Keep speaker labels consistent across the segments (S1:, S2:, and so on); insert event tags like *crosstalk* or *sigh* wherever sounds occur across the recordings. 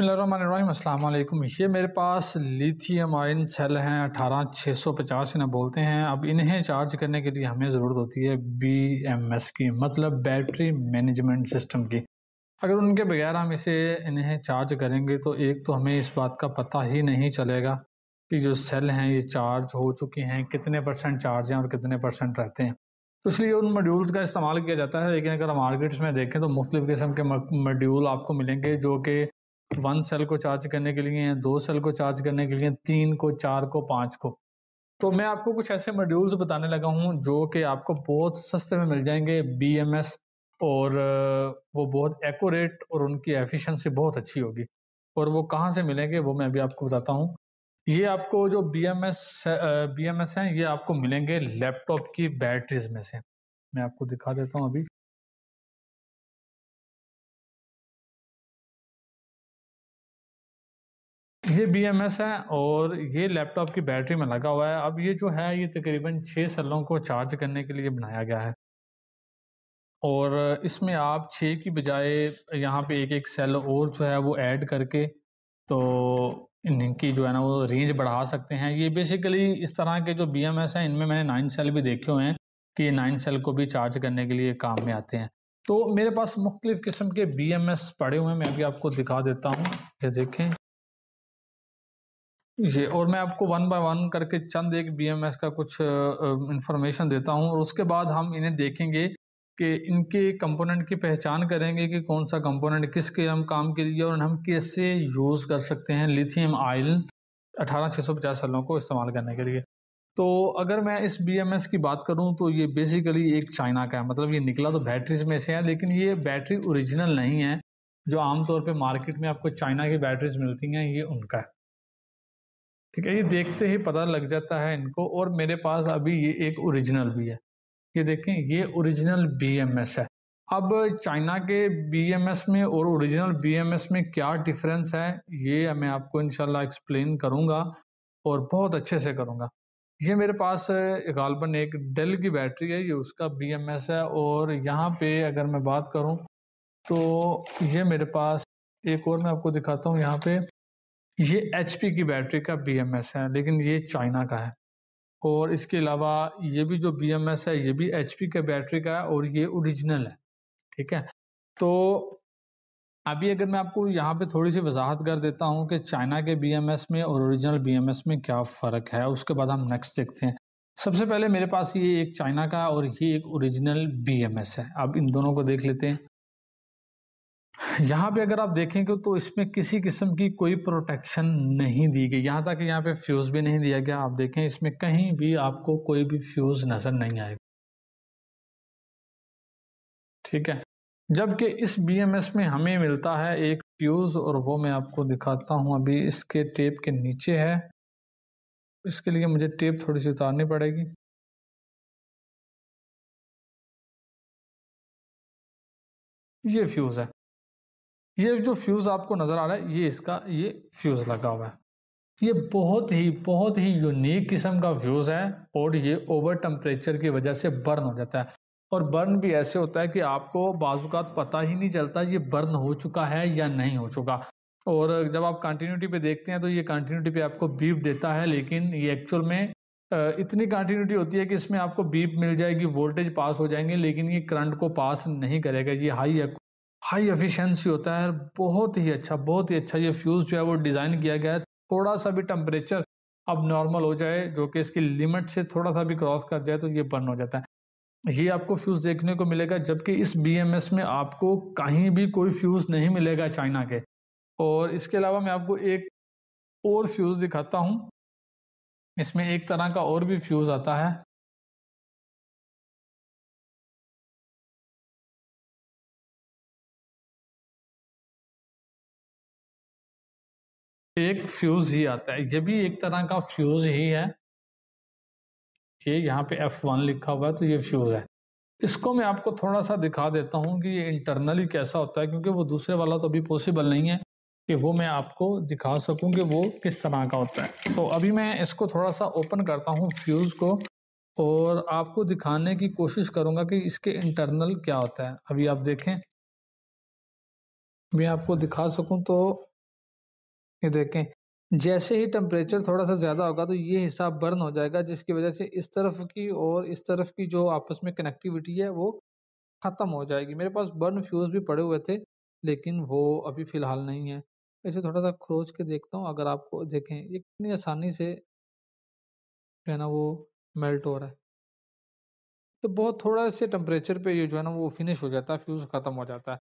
S1: वालेकुम ये मेरे पास लिथियम आयन सेल हैं अठारह छः सौ पचास इन्हें बोलते हैं अब इन्हें चार्ज करने के लिए हमें ज़रूरत होती है बी एम एस की मतलब बैटरी मैनेजमेंट सिस्टम की अगर उनके बगैर हम इसे इन्हें चार्ज करेंगे तो एक तो हमें इस बात का पता ही नहीं चलेगा कि जो सेल हैं ये चार्ज हो चुकी हैं कितने परसेंट चार्ज हैं और कितने परसेंट रहते हैं तो इसलिए उन मॉड्यूल्स का इस्तेमाल किया जाता है लेकिन अगर मार्केट्स में देखें तो मुख्तलिफ़ किस्म के मॉड्यूल आपको मिलेंगे जो कि वन सेल को चार्ज करने के लिए दो सेल को चार्ज करने के लिए तीन को चार को पाँच को तो मैं आपको कुछ ऐसे मॉड्यूल्स बताने लगा हूँ जो कि आपको बहुत सस्ते में मिल जाएंगे बी एम एस और वो बहुत एक्यूरेट और उनकी एफिशिएंसी बहुत अच्छी होगी और वो कहाँ से मिलेंगे वो मैं अभी आपको बताता हूँ ये आपको जो B M S B M S हैं ये आपको मिलेंगे लैपटॉप की बैटरीज में से मैं आपको दिखा देता हूँ अभी ये बी एम एस है और ये लैपटॉप की बैटरी में लगा हुआ है अब ये जो है ये तकरीबन छः सेलों को चार्ज करने के लिए बनाया गया है और इसमें आप छः की बजाय यहाँ पे एक एक सेल और जो है वो ऐड करके तो इनकी जो है ना वो रेंज बढ़ा सकते हैं ये बेसिकली इस तरह के जो बी एम एस हैं इनमें मैंने नाइन सेल भी देखे हुए हैं कि ये नाइन सेल को भी चार्ज करने के लिए काम में आते हैं तो मेरे पास मुख्तलिफ़ किस्म के बी एम एस पड़े हुए हैं मैं भी आपको दिखा देता हूँ ये देखें ये और मैं आपको वन बाय वन करके चंद एक बीएमएस का कुछ इंफॉर्मेशन देता हूँ और उसके बाद हम इन्हें देखेंगे कि इनके कंपोनेंट की पहचान करेंगे कि कौन सा कंपोनेंट किसके हम काम के लिए और हम कैसे यूज़ कर सकते हैं लिथियम आयल अठारह छः सौ पचास सालों को इस्तेमाल करने के लिए तो अगर मैं इस बी एम एस की बात करूं तो ये बेसिकली एक चाइना का है मतलब ये निकला तो बैटरीज में से है लेकिन ये बैटरी ओरिजिनल नहीं है जो आमतौर पर मार्केट में आपको चाइना की बैटरीज मिलती हैं ये उनका है ठीक है ये देखते ही पता लग जाता है इनको और मेरे पास अभी ये एक ओरिजिनल भी है ये देखें ये ओरिजिनल बी है अब चाइना के बीएमएस में और ओरिजिनल बीएमएस में क्या डिफरेंस है ये मैं आपको इनशाला एक्सप्लेन करूँगा और बहुत अच्छे से करूँगा ये मेरे पास गालबन एक डेल की बैटरी है ये उसका बीएमएस है और यहाँ पे अगर मैं बात करूँ तो ये मेरे पास एक और मैं आपको दिखाता हूँ यहाँ पे ये एच की बैटरी का बी है लेकिन ये चाइना का है और इसके अलावा ये भी जो बी है ये भी एच के बैटरी का है और ये ओरिजिनल है ठीक है तो अभी अगर मैं आपको यहाँ पे थोड़ी सी वजाहत कर देता हूँ कि चाइना के बी में और ओरिजिनल बी में क्या फ़र्क है उसके बाद हम नेक्स्ट देखते हैं सबसे पहले मेरे पास ये एक चाइना का और ये एक ओरिजिनल बी है अब इन दोनों को देख लेते हैं *laughs* यहाँ पे अगर आप देखेंगे तो इसमें किसी किस्म की कोई प्रोटेक्शन नहीं दी गई यहाँ तक यहाँ पे फ्यूज़ भी नहीं दिया गया आप देखें इसमें कहीं भी आपको कोई भी फ्यूज़ नज़र नहीं आएगा ठीक है जबकि इस बीएमएस में हमें मिलता है एक फ्यूज़ और वो मैं आपको दिखाता हूँ अभी इसके टेप के नीचे है इसके लिए मुझे टेप थोड़ी सी उतारनी पड़ेगी ये फ्यूज़ है ये जो फ्यूज़ आपको नज़र आ रहा है ये इसका ये फ्यूज़ लगा हुआ है ये बहुत ही बहुत ही यूनिक किस्म का फ्यूज़ है और ये ओवर टेम्परेचर की वजह से बर्न हो जाता है और बर्न भी ऐसे होता है कि आपको बाजूकात पता ही नहीं चलता ये बर्न हो चुका है या नहीं हो चुका और जब आप कंटिन्यूटी पे देखते हैं तो ये कंटिन्यूटी पे आपको बीप देता है लेकिन ये एक्चुअल में इतनी कंटिन्यूटी होती है कि इसमें आपको बीप मिल जाएगी वोल्टेज पास हो जाएंगे लेकिन ये करंट को पास नहीं करेगा ये हाई हाई एफिशिएंसी होता है बहुत ही अच्छा बहुत ही अच्छा ये फ्यूज़ जो है वो डिज़ाइन किया गया है थोड़ा सा भी टम्परेचर अब नॉर्मल हो जाए जो कि इसकी लिमिट से थोड़ा सा भी क्रॉस कर जाए तो ये बर्न हो जाता है ये आपको फ्यूज़ देखने को मिलेगा जबकि इस बी में आपको कहीं भी कोई फ्यूज़ नहीं मिलेगा चाइना के और इसके अलावा मैं आपको एक और फ्यूज़ दिखाता हूँ इसमें एक तरह का और भी फ्यूज़ आता है एक फ्यूज ही आता है ये भी एक तरह का फ्यूज ही है ये यहाँ पे F1 लिखा हुआ है तो ये फ्यूज है इसको मैं आपको थोड़ा सा दिखा देता हूँ कि ये इंटरनली कैसा होता है क्योंकि वो दूसरे वाला तो अभी पॉसिबल नहीं है कि वो मैं आपको दिखा सकूँ कि वो किस तरह का होता है तो अभी मैं इसको थोड़ा सा ओपन करता हूँ फ्यूज़ को और आपको दिखाने की कोशिश करूँगा कि इसके इंटरनल क्या होता है अभी आप देखें मैं आपको दिखा सकूँ तो ये देखें जैसे ही टेम्परेचर थोड़ा सा ज़्यादा होगा तो ये हिस्सा बर्न हो जाएगा जिसकी वजह से इस तरफ की और इस तरफ की जो आपस में कनेक्टिविटी है वो ख़त्म हो जाएगी मेरे पास बर्न फ्यूज़ भी पड़े हुए थे लेकिन वो अभी फ़िलहाल नहीं है ऐसे थोड़ा सा खरोच के देखता हूँ अगर आपको देखें ये कितनी आसानी से जो है ना वो मेल्ट हो रहा है तो बहुत थोड़ा से टेम्परेचर पे ये जो है ना वो फिनिश हो जाता है फ्यूज़ ख़त्म हो जाता है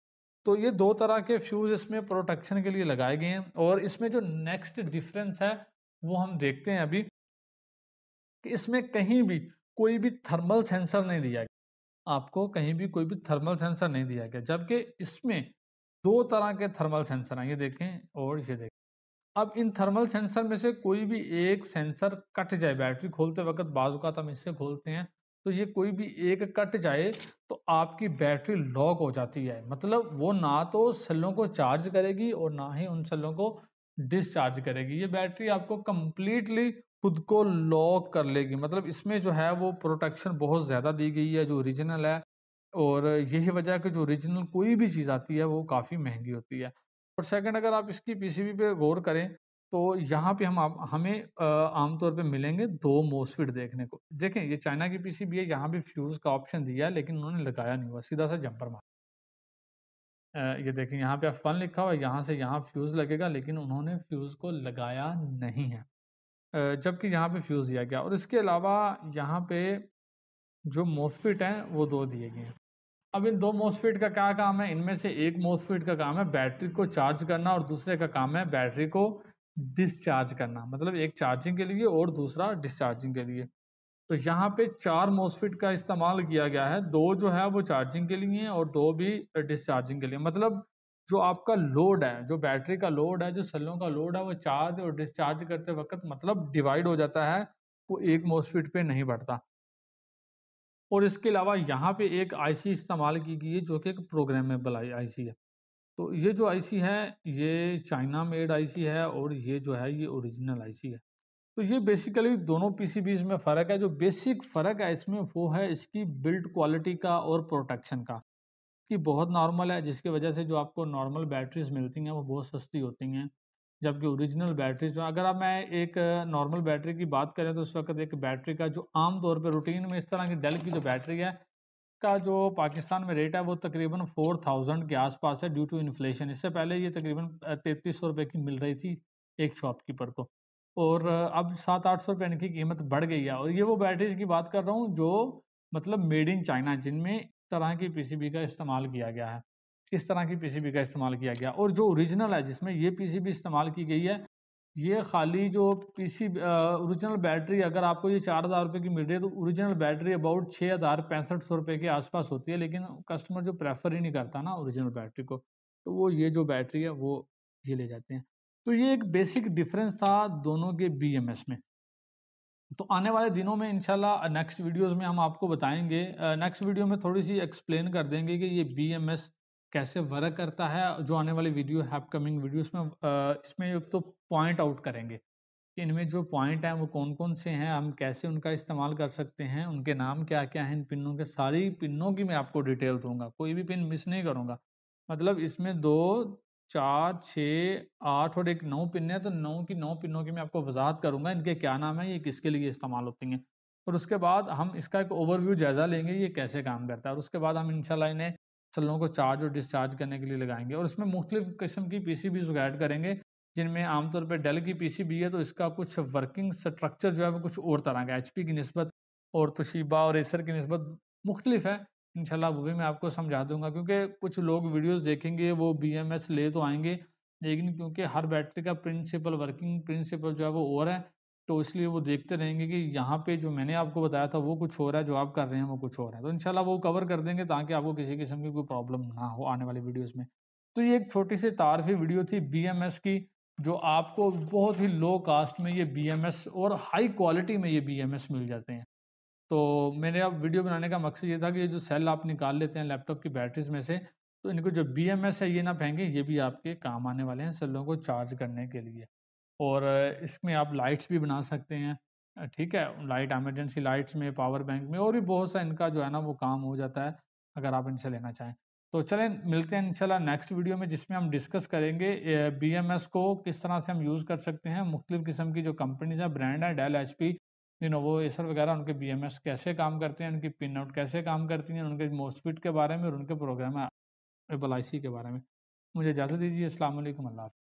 S1: तो ये दो तरह के फ्यूज़ इसमें प्रोटेक्शन के लिए लगाए गए हैं और इसमें जो नेक्स्ट डिफरेंस है वो हम देखते हैं अभी कि इसमें कहीं भी कोई भी थर्मल सेंसर नहीं दिया गया आपको कहीं भी कोई भी थर्मल सेंसर नहीं दिया गया जबकि इसमें दो तरह के थर्मल सेंसर हैं ये देखें और ये देखें अब इन थर्मल सेंसर में से कोई भी एक सेंसर कट जाए बैटरी खोलते वक्त बाजूकात तो हम इससे खोलते हैं तो ये कोई भी एक कट जाए तो आपकी बैटरी लॉक हो जाती है मतलब वो ना तो सेलों को चार्ज करेगी और ना ही उन सेलों को डिस्चार्ज करेगी ये बैटरी आपको कम्प्लीटली खुद को लॉक कर लेगी मतलब इसमें जो है वो प्रोटेक्शन बहुत ज़्यादा दी गई है जो ओरिजिनल है और यही वजह है कि जो ओरिजिनल कोई भी चीज़ आती है वो काफ़ी महंगी होती है और सेकंड अगर आप इसकी पीसीबी पे गौर करें तो यहाँ पे हम हमें आमतौर पे मिलेंगे दो मोसफिट देखने को देखें ये चाइना की पीसीबी है यहाँ भी फ्यूज़ का ऑप्शन दिया है लेकिन उन्होंने लगाया नहीं हुआ सीधा सा जंपर मार ये देखें यहाँ पे आप फन लिखा हुआ है यहाँ से यहाँ फ्यूज़ लगेगा लेकिन उन्होंने फ्यूज़ को लगाया नहीं है जबकि यहाँ पे फ्यूज़ दिया गया और इसके अलावा यहाँ पे जो मोसफिट हैं वो दो दिए गए हैं अब इन दो मोसफिट का क्या काम है इनमें से एक मोसफिट का काम है बैटरी को चार्ज करना और दूसरे का काम है बैटरी को डिस्चार्ज करना मतलब एक चार्जिंग के लिए और दूसरा डिस्चार्जिंग के लिए तो यहाँ पे चार मोसफिट का इस्तेमाल किया गया है दो जो है वो चार्जिंग के लिए और दो भी डिस्चार्जिंग के लिए मतलब जो आपका लोड है जो बैटरी का लोड है जो सेलों का लोड है वो चार्ज और डिस्चार्ज करते वक्त मतलब डिवाइड हो जाता है वो एक मोसफिट पे नहीं बढ़ता और इसके अलावा यहाँ पे एक आईसी इस्तेमाल की गई है जो कि एक प्रोग्रामेबल आई है तो ये जो आईसी है ये चाइना मेड आईसी है और ये जो है ये ओरिजिनल आईसी है तो ये बेसिकली दोनों पीसीबीज में फ़र्क है जो बेसिक फ़र्क है इसमें वो है इसकी बिल्ड क्वालिटी का और प्रोटेक्शन का कि बहुत नॉर्मल है जिसकी वजह से जो आपको नॉर्मल बैटरीज मिलती हैं वो बहुत सस्ती होती हैं जबकि ओरिजिनल बैटरीज जो अगर आप मैं एक नॉर्मल बैटरी की बात करें तो उस वक्त एक बैटरी का जो आम तौर पर रूटीन में इस तरह की डेल की जो बैटरी है का जो पाकिस्तान में रेट है वो तकरीबन फोर थाउजेंड के आसपास है ड्यू टू इन्फ्लेशन इससे पहले ये तकरीबन तैतीस सौ रुपये की मिल रही थी एक शॉपकीपर को और अब सात आठ सौ रुपये इनकी कीमत बढ़ गई है और ये वो बैटरीज की बात कर रहा हूँ जो मतलब मेड इन चाइना जिनमें तरह की पीसीबी का इस्तेमाल किया गया है इस तरह की पीसीबी का इस्तेमाल किया गया और जो ओरिजिनल है जिसमें ये पीसीबी इस्तेमाल की गई है ये खाली जो पीसी ओरिजिनल बैटरी अगर आपको ये चार हज़ार रुपये की मिल रही है तो ओरिजिनल बैटरी अबाउट छः हज़ार पैंसठ सौ रुपये के आसपास होती है लेकिन कस्टमर जो प्रेफर ही नहीं करता ना ओरिजिनल बैटरी को तो वो ये जो बैटरी है वो ये ले जाते हैं तो ये एक बेसिक डिफरेंस था दोनों के बी में तो आने वाले दिनों में इंशाल्लाह नेक्स्ट वीडियोज़ में हम आपको बताएंगे नेक्स्ट वीडियो में थोड़ी सी एक्सप्लेन कर देंगे कि ये बी एम एस कैसे वर्क करता है जो आने वाली वीडियो है अपकमिंग वीडियोस में इसमें तो पॉइंट आउट करेंगे कि इनमें जो पॉइंट हैं वो कौन कौन से हैं हम कैसे उनका इस्तेमाल कर सकते हैं उनके नाम क्या क्या हैं इन पिनों के सारी पिनों की मैं आपको डिटेल दूंगा कोई भी पिन मिस नहीं करूँगा मतलब इसमें दो चार छः आठ और एक नौ पिन है तो नौ की नौ पिनों की मैं आपको वजाहत करूँगा इनके क्या नाम है ये किसके लिए इस्तेमाल होती हैं और उसके बाद हम इसका एक ओवरव्यू जायज़ा लेंगे ये कैसे काम करता है और उसके बाद हम इंशाल्लाह इन्हें सर को चार्ज और डिस्चार्ज करने के लिए लगाएंगे और इसमें मुख्तलिफ किस्म की पी सी ऐड करेंगे जिनमें आमतौर पर डेल की पी सी बी है तो इसका कुछ वर्किंग स्ट्रक्चर जो है वो कुछ और तरह का एच पी की नस्बत और तोशीबा और एसर की नस्बत मुख्तलिफ है इन वो भी मैं आपको समझा दूंगा क्योंकि कुछ लोग वीडियोज़ देखेंगे वो बी एम एस ले तो आएंगे लेकिन क्योंकि हर बैटरी का प्रिंसिपल वर्किंग प्रिंसिपल जो है वो और है तो इसलिए वो देखते रहेंगे कि यहाँ पे जो मैंने आपको बताया था वो कुछ हो रहा है जो आप कर रहे हैं वो कुछ हो रहा है तो इनशाला वो कवर कर देंगे ताकि आपको किसी किस्म की कोई प्रॉब्लम ना हो आने वाली वीडियोज़ में तो ये एक छोटी सी तारफी वीडियो थी बी की जो आपको बहुत ही लो कास्ट में ये बी और हाई क्वालिटी में ये बी मिल जाते हैं तो मैंने अब वीडियो बनाने का मकसद ये था कि ये जो सेल आप निकाल लेते हैं लैपटॉप की बैटरीज में से तो इनको जो बी है ये ना फेंकें ये भी आपके काम आने वाले हैं सेलों को चार्ज करने के लिए और इसमें आप लाइट्स भी बना सकते हैं ठीक है लाइट एमरजेंसी लाइट्स में पावर बैंक में और भी बहुत सा इनका जो है ना वो काम हो जाता है अगर आप इनसे लेना चाहें तो चलें मिलते हैं इंशाल्लाह नेक्स्ट वीडियो में जिसमें हम डिस्कस करेंगे बीएमएस को किस तरह से हम यूज़ कर सकते हैं मुख्तलिफ़ किस्म की जो कंपनीज हैं ब्रांड हैं डेल एच पी वो एसर वगैरह उनके एस कैसे काम करते हैं उनकी पिन आउट कैसे काम करती हैं उनके मोस्टफिट के बारे में और उनके प्रोग्राम एबल के बारे में मुझे इजाज़त दीजिए असल अल्लाह